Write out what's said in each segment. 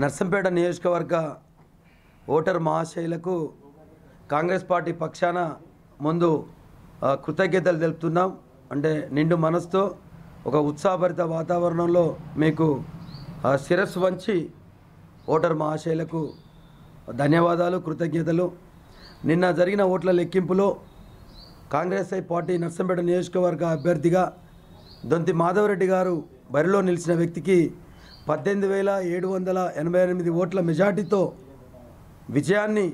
నర్సంపేట నియోజకవర్గ voter మహాశైలకు Congress party పక్షాన ముందు కృతజ్ఞతలు తెలుపుతున్నాం అంటే నిండు మనస్తో ఒక ఉత్సాహభరిత వాతావరణంలో మీకు శిరస్సు వంచి ఓటర్ మహాశైలకు ధన్యవాదాలు కృతజ్ఞతలు నిన్న జరిగిన ఓట్ల లెక్కింపులో కాంగ్రెస్ పార్టీ నర్సంపేట నియోజకవర్గ అభ్యర్థిగా దొంతి మాధవరెడ్డి గారు బరిలో నిలిచిన వ్యక్తికి పద్దెనిమిది వేల ఏడు వందల ఎనభై ఎనిమిది ఓట్ల మెజార్టీతో విజయాన్ని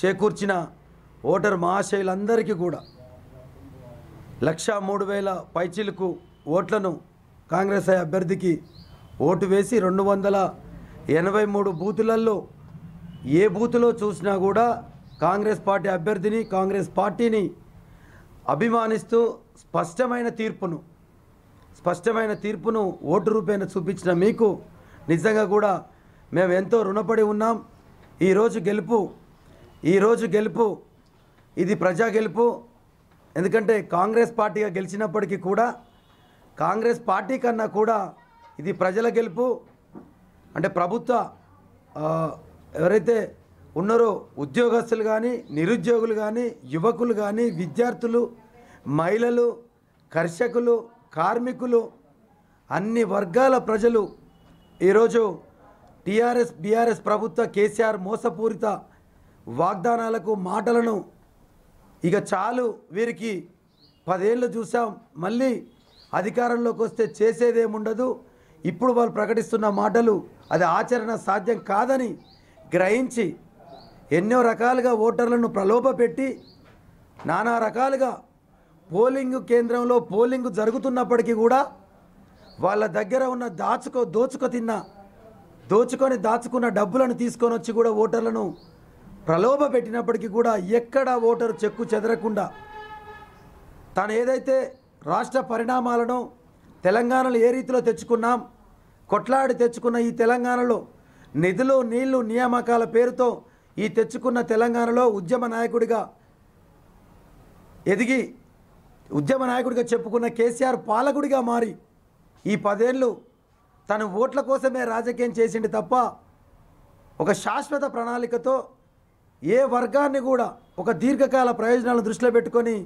చేకూర్చిన ఓటర్ మహాశైలందరికీ కూడా లక్ష మూడు వేల పైచీలకు ఓట్లను కాంగ్రెస్ అభ్యర్థికి ఓటు వేసి రెండు వందల ఎనభై మూడు బూతులలో ఏ బూతులో చూసినా కూడా కాంగ్రెస్ పార్టీ అభ్యర్థిని కాంగ్రెస్ పార్టీని అభిమానిస్తూ స్పష్టమైన తీర్పును స్పష్టమైన తీర్పును ఓటు రూపేణ చూపించిన మీకు నిజంగా కూడా మేము ఎంతో రుణపడి ఉన్నాం ఈరోజు గెలుపు ఈరోజు గెలుపు ఇది ప్రజా గెలుపు ఎందుకంటే కాంగ్రెస్ పార్టీగా గెలిచినప్పటికీ కూడా కాంగ్రెస్ పార్టీ కన్నా కూడా ఇది ప్రజల గెలుపు అంటే ప్రభుత్వ ఎవరైతే ఉన్నారో ఉద్యోగస్తులు కానీ నిరుద్యోగులు కానీ యువకులు కానీ విద్యార్థులు మహిళలు కర్షకులు కార్మికులు అన్ని వర్గాల ప్రజలు ఈరోజు టీఆర్ఎస్ బీఆర్ఎస్ ప్రభుత్వ కేసీఆర్ మోసపూరిత వాగ్దానాలకు మాటలను ఇక చాలు వీరికి పదేళ్ళు చూసాం మళ్ళీ అధికారంలోకి వస్తే చేసేదేముండదు ఇప్పుడు వాళ్ళు ప్రకటిస్తున్న మాటలు అది ఆచరణ సాధ్యం కాదని గ్రహించి ఎన్నో రకాలుగా ఓటర్లను ప్రలోభపెట్టి నానా రకాలుగా పోలింగ్ కేంద్రంలో పోలింగ్ జరుగుతున్నప్పటికీ కూడా వాళ్ళ దగ్గర ఉన్న దాచుకో దోచుకో తిన్న దోచుకొని దాచుకున్న డబ్బులను తీసుకొని వచ్చి కూడా ఓటర్లను ప్రలోభ పెట్టినప్పటికీ కూడా ఎక్కడ ఓటరు చెక్కు చెదరకుండా తాను ఏదైతే రాష్ట్ర పరిణామాలను తెలంగాణలో ఏ రీతిలో తెచ్చుకున్నాం కొట్లాడి తెచ్చుకున్న ఈ తెలంగాణలో నిధులు నీళ్లు నియామకాల పేరుతో ఈ తెచ్చుకున్న తెలంగాణలో ఉద్యమ నాయకుడిగా ఎదిగి ఉద్యమ నాయకుడిగా చెప్పుకున్న కేసీఆర్ పాలకుడిగా మారి ఈ పదేళ్ళు తను ఓట్ల కోసమే రాజకీయం చేసిండు తప్ప ఒక శాశ్వత ప్రణాళికతో ఏ వర్గాన్ని కూడా ఒక దీర్ఘకాల ప్రయోజనాలను దృష్టిలో పెట్టుకొని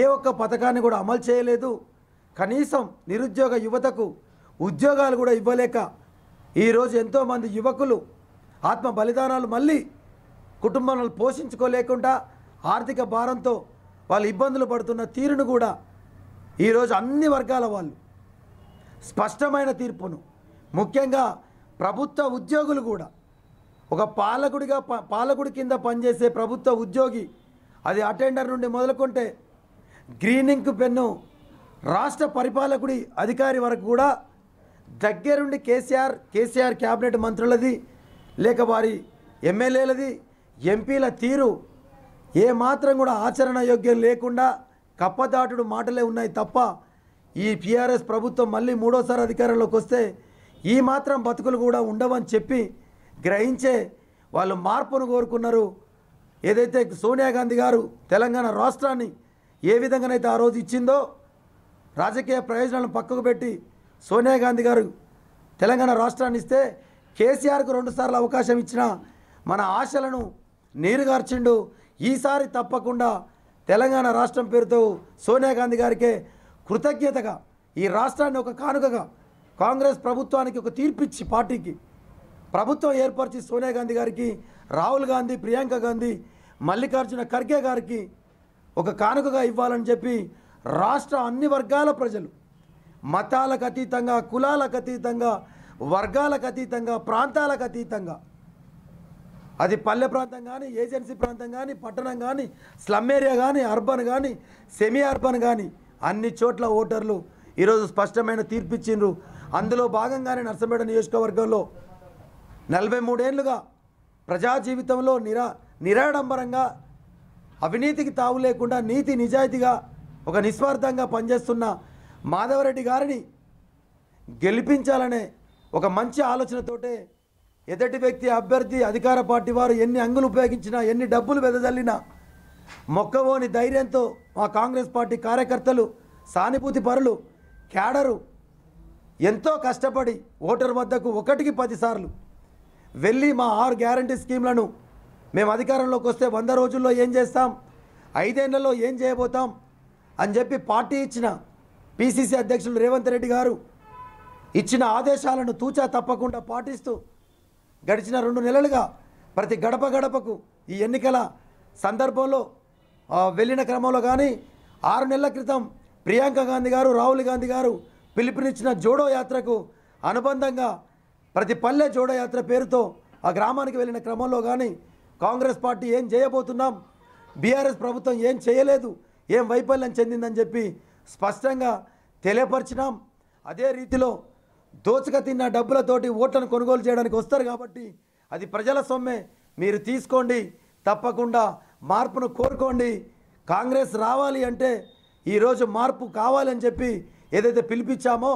ఏ ఒక్క పథకాన్ని కూడా అమలు చేయలేదు కనీసం నిరుద్యోగ యువతకు ఉద్యోగాలు కూడా ఇవ్వలేక ఈరోజు ఎంతోమంది యువకులు ఆత్మ బలిదానాలు మళ్ళీ కుటుంబాలను పోషించుకోలేకుండా ఆర్థిక భారంతో వాళ్ళు ఇబ్బందులు పడుతున్న తీరును కూడా ఈరోజు అన్ని వర్గాల వాళ్ళు స్పష్టమైన తీర్పును ముఖ్యంగా ప్రభుత్వ ఉద్యోగులు కూడా ఒక పాలకుడిగా పాలకుడి కింద పనిచేసే ప్రభుత్వ ఉద్యోగి అది అటెండర్ నుండి మొదలుకుంటే గ్రీనింగ్ పెన్ను రాష్ట్ర పరిపాలకుడి అధికారి వరకు కూడా దగ్గరుండి కేసీఆర్ కేసీఆర్ క్యాబినెట్ మంత్రులది లేక వారి ఎమ్మెల్యేలది ఎంపీల తీరు ఏమాత్రం కూడా ఆచరణ యోగ్యం లేకుండా కప్పదాటుడు మాటలే ఉన్నాయి తప్ప ఈ టీఆర్ఎస్ ప్రభుత్వం మళ్ళీ మూడోసారి అధికారంలోకి వస్తే ఈ మాత్రం బతుకులు కూడా ఉండవని చెప్పి గ్రహించే వాళ్ళు మార్పును కోరుకున్నారు ఏదైతే సోనియా గాంధీ గారు తెలంగాణ రాష్ట్రాన్ని ఏ విధంగానైతే ఆ రోజు ఇచ్చిందో రాజకీయ ప్రయోజనాలను పక్కకు పెట్టి సోనియా గాంధీ గారు తెలంగాణ రాష్ట్రాన్ని ఇస్తే కేసీఆర్కు రెండుసార్లు అవకాశం ఇచ్చిన మన ఆశలను నీరుగార్చిండు ఈసారి తప్పకుండా తెలంగాణ రాష్ట్రం పేరుతో సోనియా గాంధీ గారికే కృతజ్ఞతగా ఈ రాష్ట్రాన్ని ఒక కానుకగా కాంగ్రెస్ ప్రభుత్వానికి ఒక తీర్పిచ్చి పార్టీకి ప్రభుత్వం ఏర్పరిచి సోనియా గాంధీ గారికి రాహుల్ గాంధీ ప్రియాంక గాంధీ మల్లికార్జున ఖర్గే గారికి ఒక కానుకగా ఇవ్వాలని చెప్పి రాష్ట్ర అన్ని వర్గాల ప్రజలు మతాలకు అతీతంగా కులాలకు అతీతంగా వర్గాలకు అతీతంగా ప్రాంతాలకు అతీతంగా అది పల్లె ప్రాంతం కానీ ఏజెన్సీ ప్రాంతం కానీ పట్టణం కానీ స్లమ్ ఏరియా కానీ అర్బన్ కానీ సెమీ అర్బన్ కానీ అన్ని చోట్ల ఓటర్లు ఈరోజు స్పష్టమైన తీర్పిచ్చిండ్రు అందులో భాగంగానే నర్సంపేట నియోజకవర్గంలో నలభై మూడేళ్లుగా ప్రజా జీవితంలో నిరా నిరాడంబరంగా అవినీతికి తావు లేకుండా నీతి నిజాయితీగా ఒక నిస్వార్థంగా పనిచేస్తున్న మాధవరెడ్డి గారిని గెలిపించాలనే ఒక మంచి ఆలోచనతోటే ఎదటి వ్యక్తి అభ్యర్థి అధికార పార్టీ వారు ఎన్ని అంగులు ఉపయోగించినా ఎన్ని డబ్బులు వెదజల్లినా మొక్కవోని ధైర్యంతో మా కాంగ్రెస్ పార్టీ కార్యకర్తలు సానుభూతి పరులు క్యాడరు ఎంతో కష్టపడి ఓటర్ వద్దకు ఒకటికి పదిసార్లు వెళ్ళి మా ఆరు గ్యారంటీ స్కీమ్లను మేము అధికారంలోకి వస్తే వంద రోజుల్లో ఏం చేస్తాం ఐదేళ్లలో ఏం చేయబోతాం అని చెప్పి పార్టీ ఇచ్చిన పిసిసి అధ్యక్షులు రేవంత్ రెడ్డి గారు ఇచ్చిన ఆదేశాలను తూచా తప్పకుండా పాటిస్తూ గడిచిన రెండు నెలలుగా ప్రతి గడప గడపకు ఈ ఎన్నికల సందర్భంలో వెళ్ళిన క్రమంలో కానీ ఆరు నెలల క్రితం ప్రియాంక గాంధీ గారు రాహుల్ గాంధీ గారు పిలుపునిచ్చిన జోడో యాత్రకు అనుబంధంగా ప్రతి పల్లె జోడో యాత్ర పేరుతో ఆ గ్రామానికి వెళ్ళిన క్రమంలో కానీ కాంగ్రెస్ పార్టీ ఏం చేయబోతున్నాం బీఆర్ఎస్ ప్రభుత్వం ఏం చేయలేదు ఏం వైఫల్యం చెందిందని చెప్పి స్పష్టంగా తెలియపరిచినాం అదే రీతిలో దోచక తిన్న డబ్బులతోటి ఓట్లను కొనుగోలు చేయడానికి వస్తారు కాబట్టి అది ప్రజల సొమ్మే మీరు తీసుకోండి తప్పకుండా మార్పును కోరుకోండి కాంగ్రెస్ రావాలి అంటే ఈరోజు మార్పు కావాలని చెప్పి ఏదైతే పిలిపించామో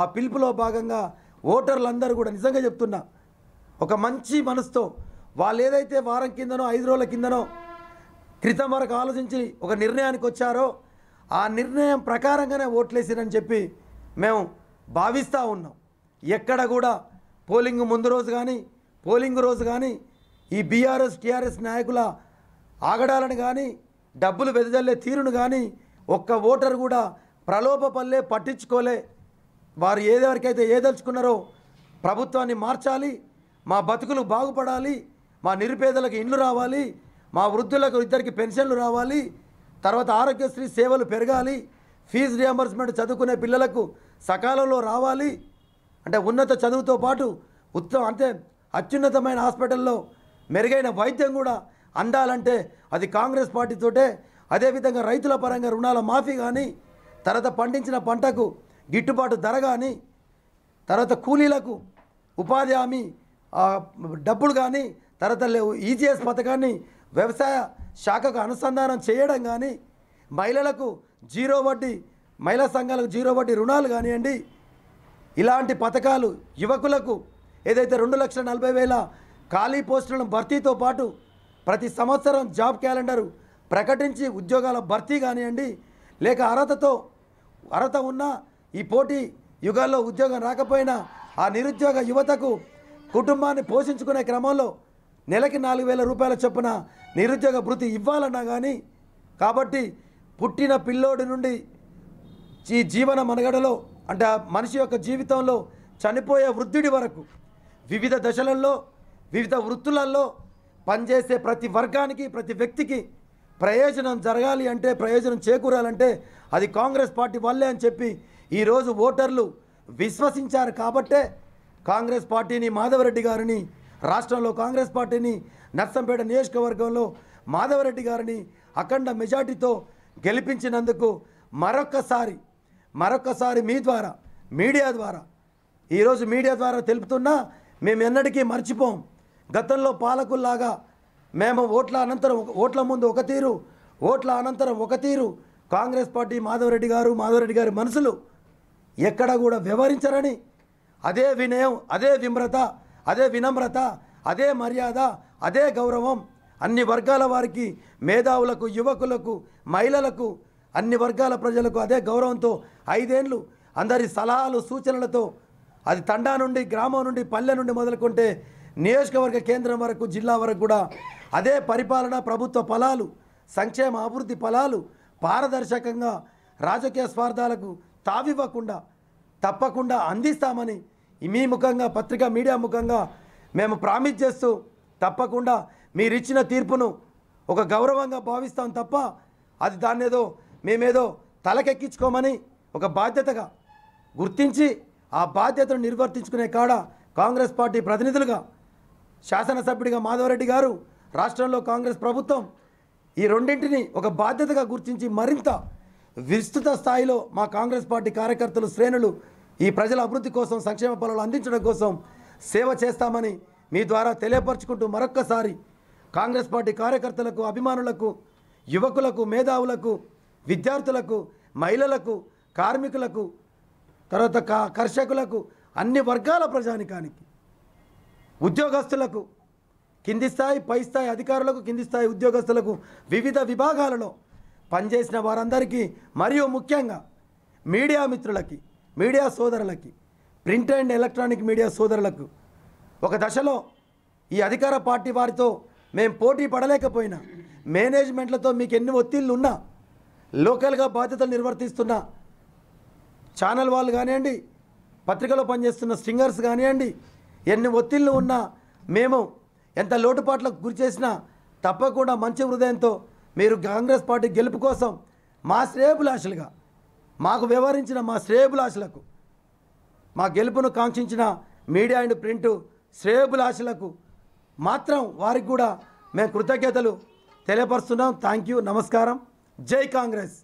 ఆ పిలుపులో భాగంగా ఓటర్లందరూ కూడా నిజంగా చెప్తున్నా ఒక మంచి మనసుతో వాళ్ళు ఏదైతే వారం కిందనో ఐదు రోజుల కిందనో క్రితం వరకు ఆలోచించి ఒక నిర్ణయానికి వచ్చారో ఆ నిర్ణయం ప్రకారంగానే ఓట్లేసిరని చెప్పి మేము భావిస్తూ ఉన్నాం ఎక్కడ కూడా పోలింగ్ ముందు రోజు కానీ పోలింగ్ రోజు కానీ ఈ బీఆర్ఎస్ టీఆర్ఎస్ నాయకుల ఆగడాలను కానీ డబ్బులు వెదజల్లే తీరును కానీ ఒక్క ఓటర్ కూడా ప్రలోభ పల్లె పట్టించుకోలే వారు ఏదెవరికైతే ఏదలుచుకున్నారో ప్రభుత్వాన్ని మార్చాలి మా బతుకులు బాగుపడాలి మా నిరుపేదలకు ఇండ్లు రావాలి మా వృద్ధులకు ఇద్దరికి పెన్షన్లు రావాలి తర్వాత ఆరోగ్యశ్రీ సేవలు పెరగాలి ఫీజు రియంబర్స్మెంట్ చదువుకునే పిల్లలకు సకాలంలో రావాలి అంటే ఉన్నత చదువుతో పాటు ఉత్తమ అంటే అత్యున్నతమైన హాస్పిటల్లో మెరుగైన వైద్యం కూడా అందాలంటే అది కాంగ్రెస్ పార్టీతోటే అదేవిధంగా రైతుల పరంగా రుణాల మాఫీ కానీ తర్వాత పండించిన పంటకు గిట్టుబాటు ధర కానీ తర్వాత కూలీలకు ఉపాధి హామీ డబ్బులు కానీ తర్వాత ఈజీఎస్ పథకాన్ని వ్యవసాయ శాఖకు అనుసంధానం చేయడం కానీ మహిళలకు జీరో వడ్డీ మహిళా సంఘాలకు జీరో వడ్డీ రుణాలు కానివ్వండి ఇలాంటి పథకాలు యువకులకు ఏదైతే రెండు లక్షల నలభై వేల ఖాళీ పోస్టులను భర్తీతో పాటు ప్రతి సంవత్సరం జాబ్ క్యాలెండరు ప్రకటించి ఉద్యోగాల భర్తీ కానివ్వండి లేక అర్హతతో అర్హత ఉన్న ఈ పోటీ యుగాల్లో ఉద్యోగం రాకపోయినా ఆ నిరుద్యోగ యువతకు కుటుంబాన్ని పోషించుకునే క్రమంలో నెలకి నాలుగు వేల రూపాయల చొప్పున నిరుద్యోగ భృతి ఇవ్వాలన్నా కానీ కాబట్టి పుట్టిన పిల్లోడి నుండి ఈ జీవన మనుగడలో అంటే మనిషి యొక్క జీవితంలో చనిపోయే వృద్ధుడి వరకు వివిధ దశలలో వివిధ వృత్తులలో పనిచేసే ప్రతి వర్గానికి ప్రతి వ్యక్తికి ప్రయోజనం జరగాలి అంటే ప్రయోజనం చేకూరాలంటే అది కాంగ్రెస్ పార్టీ వల్లే అని చెప్పి ఈరోజు ఓటర్లు విశ్వసించారు కాబట్టే కాంగ్రెస్ పార్టీని మాధవరెడ్డి గారిని రాష్ట్రంలో కాంగ్రెస్ పార్టీని నర్సంపేట నియోజకవర్గంలో మాధవరెడ్డి గారిని అఖండ మెజార్టీతో గెలిపించినందుకు మరొక్కసారి మరొక్కసారి మీ ద్వారా మీడియా ద్వారా ఈరోజు మీడియా ద్వారా తెలుపుతున్నా మేము ఎన్నటికీ మర్చిపోం గతంలో పాలకుల్లాగా మేము ఓట్ల అనంతరం ఓట్ల ముందు ఒక తీరు ఓట్ల అనంతరం ఒక తీరు కాంగ్రెస్ పార్టీ మాధవరెడ్డి గారు మాధవరెడ్డి గారి మనసులు ఎక్కడ కూడా వ్యవహరించరని అదే వినయం అదే విమ్రత అదే వినమ్రత అదే మర్యాద అదే గౌరవం అన్ని వర్గాల వారికి మేధావులకు యువకులకు మహిళలకు అన్ని వర్గాల ప్రజలకు అదే గౌరవంతో ఐదేండ్లు అందరి సలహాలు సూచనలతో అది తండా నుండి గ్రామం నుండి పల్లె నుండి మొదలుకుంటే నియోజకవర్గ కేంద్రం వరకు జిల్లా వరకు కూడా అదే పరిపాలన ప్రభుత్వ ఫలాలు సంక్షేమ అభివృద్ధి ఫలాలు పారదర్శకంగా రాజకీయ స్వార్థాలకు తావివ్వకుండా తప్పకుండా అందిస్తామని మీ ముఖంగా పత్రికా మీడియా ముఖంగా మేము ప్రామిస్ చేస్తూ తప్పకుండా మీరిచ్చిన తీర్పును ఒక గౌరవంగా భావిస్తాం తప్ప అది ఏదో మేమేదో తలకెక్కించుకోమని ఒక బాధ్యతగా గుర్తించి ఆ బాధ్యతను నిర్వర్తించుకునే కాడ కాంగ్రెస్ పార్టీ ప్రతినిధులుగా శాసనసభ్యుడిగా మాధవరెడ్డి గారు రాష్ట్రంలో కాంగ్రెస్ ప్రభుత్వం ఈ రెండింటిని ఒక బాధ్యతగా గుర్తించి మరింత విస్తృత స్థాయిలో మా కాంగ్రెస్ పార్టీ కార్యకర్తలు శ్రేణులు ఈ ప్రజల అభివృద్ధి కోసం సంక్షేమ పనులు అందించడం కోసం సేవ చేస్తామని మీ ద్వారా తెలియపరచుకుంటూ మరొక్కసారి కాంగ్రెస్ పార్టీ కార్యకర్తలకు అభిమానులకు యువకులకు మేధావులకు విద్యార్థులకు మహిళలకు కార్మికులకు తర్వాత కర్షకులకు అన్ని వర్గాల ప్రజానికానికి ఉద్యోగస్తులకు కింది స్థాయి పై స్థాయి అధికారులకు కింది స్థాయి ఉద్యోగస్తులకు వివిధ విభాగాలలో పనిచేసిన వారందరికీ మరియు ముఖ్యంగా మీడియా మిత్రులకి మీడియా సోదరులకి ప్రింట్ అండ్ ఎలక్ట్రానిక్ మీడియా సోదరులకు ఒక దశలో ఈ అధికార పార్టీ వారితో మేము పోటీ పడలేకపోయినా మేనేజ్మెంట్లతో మీకు ఎన్ని ఒత్తిళ్ళు ఉన్నా లోకల్గా బాధ్యతలు నిర్వర్తిస్తున్న ఛానల్ వాళ్ళు కానివ్వండి పత్రికలో పనిచేస్తున్న స్ట్రింగర్స్ కానివ్వండి ఎన్ని ఒత్తిళ్ళు ఉన్నా మేము ఎంత లోటుపాట్లకు గురి చేసినా తప్పకుండా మంచి హృదయంతో మీరు కాంగ్రెస్ పార్టీ గెలుపు కోసం మా శ్రేయబులాషులుగా మాకు వ్యవహరించిన మా శ్రేయబులాషులకు మా గెలుపును కాంక్షించిన మీడియా అండ్ ప్రింటు శ్రేయబులాషులకు మాత్రం వారికి కూడా మేము కృతజ్ఞతలు తెలియపరుస్తున్నాం థ్యాంక్ యూ నమస్కారం జై కాంగ్రెస్